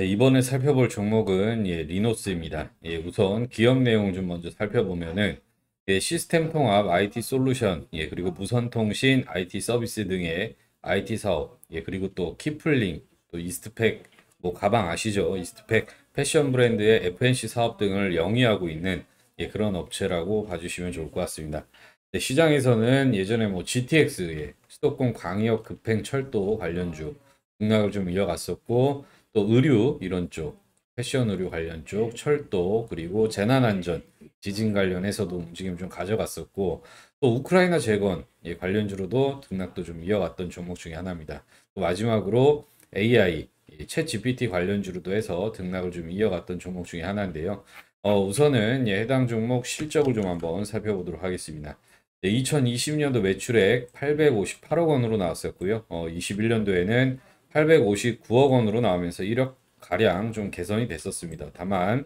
네, 이번에 살펴볼 종목은 예, 리노스입니다. 예, 우선 기업 내용 좀 먼저 살펴보면은 예, 시스템 통합 IT 솔루션, 예, 그리고 무선 통신 IT 서비스 등의 IT 사업, 예, 그리고 또 키플링, 또 이스트팩 뭐 가방 아시죠? 이스트팩 패션 브랜드의 FNC 사업 등을 영위하고 있는 예, 그런 업체라고 봐주시면 좋을 것 같습니다. 네, 시장에서는 예전에 뭐 GTX, 예, 수도권 광역 급행 철도 관련주 등락을 좀 이어갔었고 또 의류 이런 쪽, 패션 의류 관련 쪽, 네. 철도 그리고 재난 안전, 지진 관련해서도 움직임 좀 가져갔었고 또 우크라이나 재건 예, 관련주로도 등락도 좀 이어갔던 종목 중에 하나입니다. 또 마지막으로 AI 채 GPT 관련주로도 해서 등락을 좀 이어갔던 종목 중에 하나인데요. 어, 우선은 예, 해당 종목 실적을 좀 한번 살펴보도록 하겠습니다. 2020년도 매출액 858억 원으로 나왔었고요. 어, 21년도에는 859억 원으로 나오면서 1억 가량 좀 개선이 됐었습니다. 다만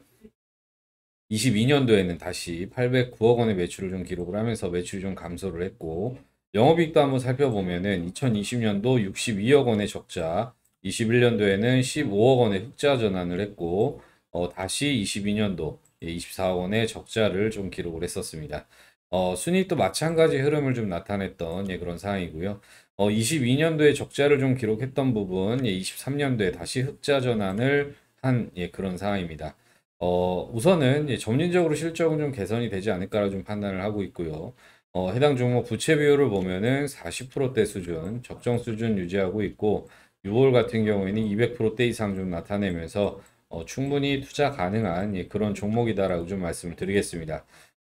22년도에는 다시 809억 원의 매출을 좀 기록을 하면서 매출이 좀 감소를 했고 영업이익도 한번 살펴보면은 2020년도 62억 원의 적자, 21년도에는 15억 원의 흑자 전환을 했고 어, 다시 22년도 24억 예, 원의 적자를 좀 기록을 했었습니다. 어, 순위익도 마찬가지 흐름을 좀 나타냈던 예, 그런 상황이고요. 어, 22년도에 적자를 좀 기록했던 부분, 예, 23년도에 다시 흑자 전환을 한 예, 그런 상황입니다. 어, 우선은 예, 점진적으로 실적은 좀 개선이 되지 않을까라고 좀 판단을 하고 있고요. 어, 해당 종목 부채 비율을 보면은 40%대 수준, 적정 수준 유지하고 있고 6월 같은 경우에는 200%대 이상 좀 나타내면서 어, 충분히 투자 가능한 예, 그런 종목이다라고 좀 말씀을 드리겠습니다.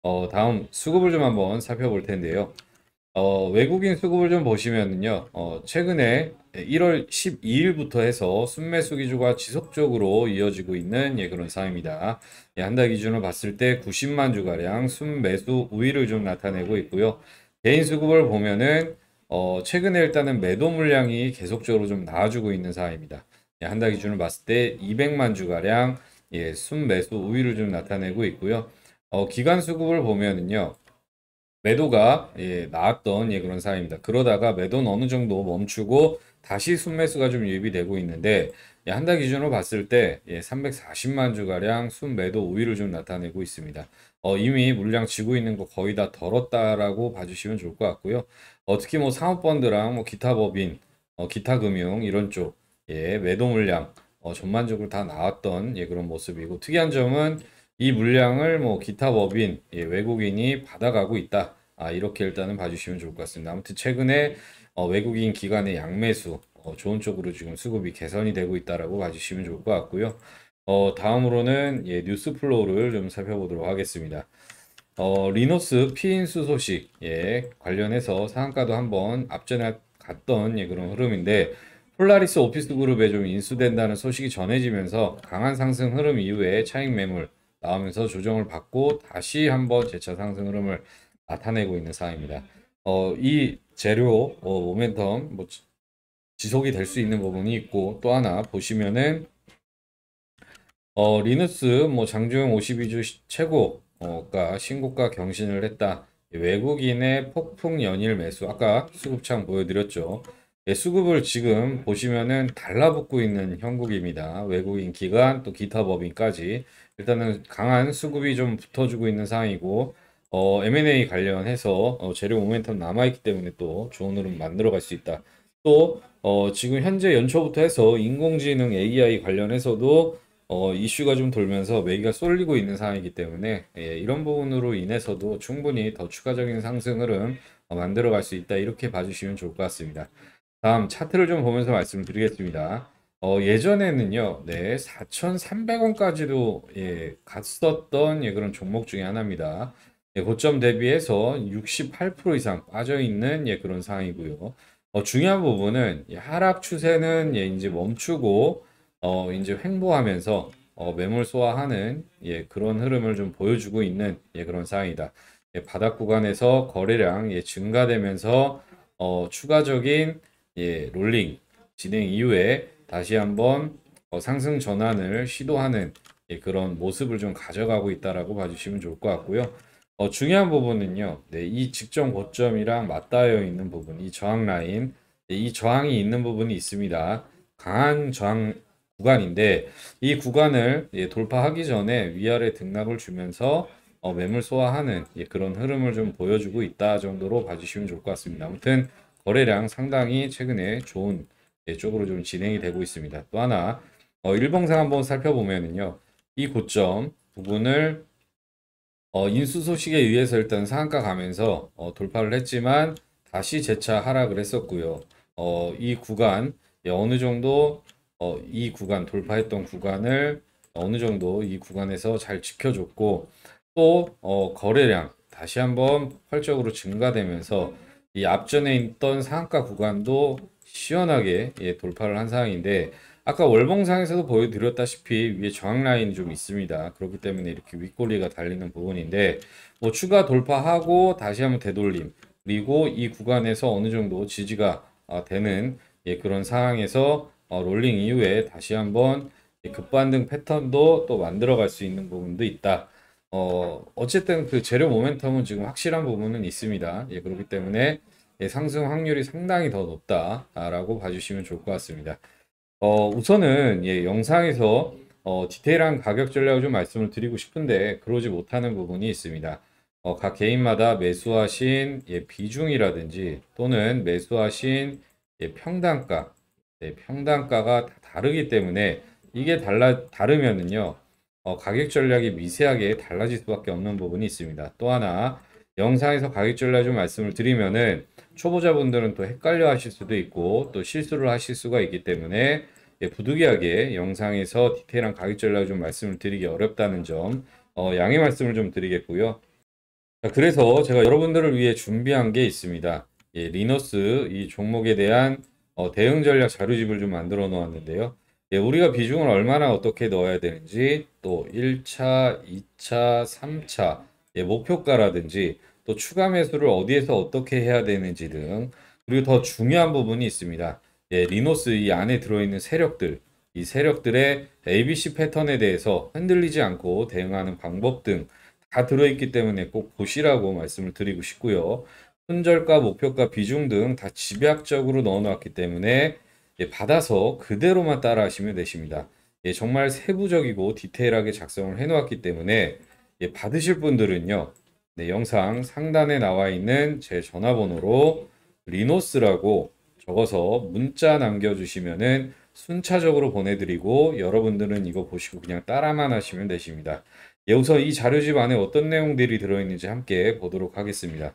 어, 다음 수급을 좀 한번 살펴볼 텐데요. 어, 외국인 수급을 좀 보시면은요, 어, 최근에 1월 12일부터 해서 순매수 기조가 지속적으로 이어지고 있는 예, 그런 상황입니다. 예, 한 달 기준으로 봤을 때 90만 주가량 순매수 우위를 좀 나타내고 있고요. 개인 수급을 보면은, 어, 최근에 일단은 매도 물량이 계속적으로 좀나아주고 있는 상황입니다. 예, 한 달 기준으로 봤을 때 200만 주가량 예, 순매수 우위를 좀 나타내고 있고요. 어, 기간 수급을 보면은요, 매도가 예, 나왔던 예, 그런 상황입니다 그러다가 매도는 어느 정도 멈추고 다시 순매수가 좀 유입이 되고 있는데 예, 한 달 기준으로 봤을 때 예, 340만 주가량 순매도 우위를 좀 나타내고 있습니다. 어, 이미 물량 지고 있는 거 거의 다 덜었다라고 봐주시면 좋을 것 같고요. 어, 특히 뭐 상업펀드랑 뭐 기타 법인, 어, 기타 금융 이런 쪽 예, 매도 물량 어, 전반적으로 다 나왔던 예, 그런 모습이고 특이한 점은 이 물량을 뭐 기타 법인, 예, 외국인이 받아가고 있다. 아, 이렇게 일단은 봐주시면 좋을 것 같습니다. 아무튼 최근에 어, 외국인 기관의 양매수 어, 좋은 쪽으로 지금 수급이 개선이 되고 있다라고 봐주시면 좋을 것 같고요. 어, 다음으로는 예, 뉴스 플로우를 좀 살펴보도록 하겠습니다. 어, 리노스 피인수 소식 예, 관련해서 상한가도 한번 앞전에 갔던 예, 그런 흐름인데 폴라리스 오피스 그룹에 좀 인수된다는 소식이 전해지면서 강한 상승 흐름 이후에 차익 매물 나오면서 조정을 받고 다시 한번 재차 상승 흐름을 나타내고 있는 상황입니다. 어, 이 재료 어, 모멘텀 뭐 지속이 될 수 있는 부분이 있고 또 하나 보시면은 어, 리누스 뭐 장중 52주 최고가 어, 신고가 경신을 했다. 외국인의 폭풍 연일 매수 아까 수급창 보여드렸죠. 예, 수급을 지금 보시면은 달라붙고 있는 형국입니다. 외국인 기관 또 기타 법인까지 일단은 강한 수급이 좀 붙어주고 있는 상황이고 어, M&A 관련해서 어, 재료 모멘텀 남아있기 때문에 또 좋은 흐름 만들어갈 수 있다. 또 어, 지금 현재 연초부터 해서 인공지능 AI 관련해서도 어, 이슈가 좀 돌면서 매기가 쏠리고 있는 상황이기 때문에 예, 이런 부분으로 인해서도 충분히 더 추가적인 상승 흐름 어, 만들어갈 수 있다 이렇게 봐주시면 좋을 것 같습니다. 다음 차트를 좀 보면서 말씀드리겠습니다. 어, 예전에는요, 네, 4,300원까지도 예, 갔었던 예, 그런 종목 중에 하나입니다. 예, 고점 대비해서 68% 이상 빠져 있는 예, 그런 상황이고요. 어, 중요한 부분은 예, 하락 추세는 예, 이제 멈추고 어, 이제 횡보하면서 어, 매물 소화하는 예, 그런 흐름을 좀 보여주고 있는 예, 그런 상황이다. 예, 바닥 구간에서 거래량 예, 증가되면서 어, 추가적인 예, 롤링 진행 이후에 다시 한번 어, 상승 전환을 시도하는 예, 그런 모습을 좀 가져가고 있다라고 봐주시면 좋을 것 같고요. 어, 중요한 부분은요. 네, 이 직전 고점이랑 맞닿아 있는 부분, 이 저항 라인, 예, 이 저항이 있는 부분이 있습니다. 강한 저항 구간인데 이 구간을 예, 돌파하기 전에 위아래 등락을 주면서 어, 매물 소화하는 예, 그런 흐름을 좀 보여주고 있다 정도로 봐주시면 좋을 것 같습니다. 아무튼 거래량 상당히 최근에 좋은 예, 쪽으로 좀 진행이 되고 있습니다. 또 하나 어, 일봉상 한번 살펴보면은요. 이 고점 부분을 어, 인수 소식에 의해서 일단 상한가 가면서 어, 돌파를 했지만 다시 재차 하락을 했었고요. 어, 이 구간 예, 어느 정도 어, 이 구간 돌파했던 구간을 어느 정도 이 구간에서 잘 지켜줬고 또 어, 거래량 다시 한번 폭적으로 증가되면서 이 앞전에 있던 상한가 구간도 시원하게 예, 돌파를 한 상황인데 아까 월봉상에서도 보여드렸다시피 위에 저항라인이 좀 있습니다. 그렇기 때문에 이렇게 윗꼬리가 달리는 부분인데 뭐 추가 돌파하고 다시 한번 되돌림 그리고 이 구간에서 어느 정도 지지가 아, 되는 예, 그런 상황에서 어, 롤링 이후에 다시 한번 급반등 패턴도 또 만들어갈 수 있는 부분도 있다. 어, 어쨌든 그 재료 모멘텀은 지금 확실한 부분은 있습니다. 예, 그렇기 때문에 예, 상승 확률이 상당히 더 높다라고 봐주시면 좋을 것 같습니다. 어, 우선은 예, 영상에서 어, 디테일한 가격 전략을 좀 말씀을 드리고 싶은데 그러지 못하는 부분이 있습니다. 어, 각 개인마다 매수하신 예, 비중이라든지 또는 매수하신 예, 평단가, 네, 평단가가 다르기 때문에 이게 달라 다르면은요 어, 가격 전략이 미세하게 달라질 수밖에 없는 부분이 있습니다. 또 하나 영상에서 가격 전략 좀 말씀을 드리면은 초보자분들은 또 헷갈려 하실 수도 있고 또 실수를 하실 수가 있기 때문에 예, 부득이하게 영상에서 디테일한 가격 전략 좀 말씀을 드리기 어렵다는 점 어, 양해 말씀을 좀 드리겠고요. 자, 그래서 제가 여러분들을 위해 준비한 게 있습니다. 예, 리너스 이 종목에 대한 어, 대응 전략 자료집을 좀 만들어 놓았는데요. 예, 우리가 비중을 얼마나 어떻게 넣어야 되는지 또 1차, 2차, 3차 예, 목표가라든지 또 추가 매수를 어디에서 어떻게 해야 되는지 등 그리고 더 중요한 부분이 있습니다. 예, 리노스 이 안에 들어있는 세력들 이 세력들의 ABC 패턴에 대해서 흔들리지 않고 대응하는 방법 등 다 들어있기 때문에 꼭 보시라고 말씀을 드리고 싶고요. 손절과 목표가, 비중 등 다 집약적으로 넣어놨기 때문에 예, 받아서 그대로만 따라 하시면 되십니다. 예, 정말 세부적이고 디테일하게 작성을 해 놓았기 때문에 예, 받으실 분들은요. 네, 영상 상단에 나와 있는 제 전화번호로 리노스라고 적어서 문자 남겨주시면은 순차적으로 보내드리고 여러분들은 이거 보시고 그냥 따라만 하시면 되십니다. 예, 우선 이 자료집 안에 어떤 내용들이 들어있는지 함께 보도록 하겠습니다.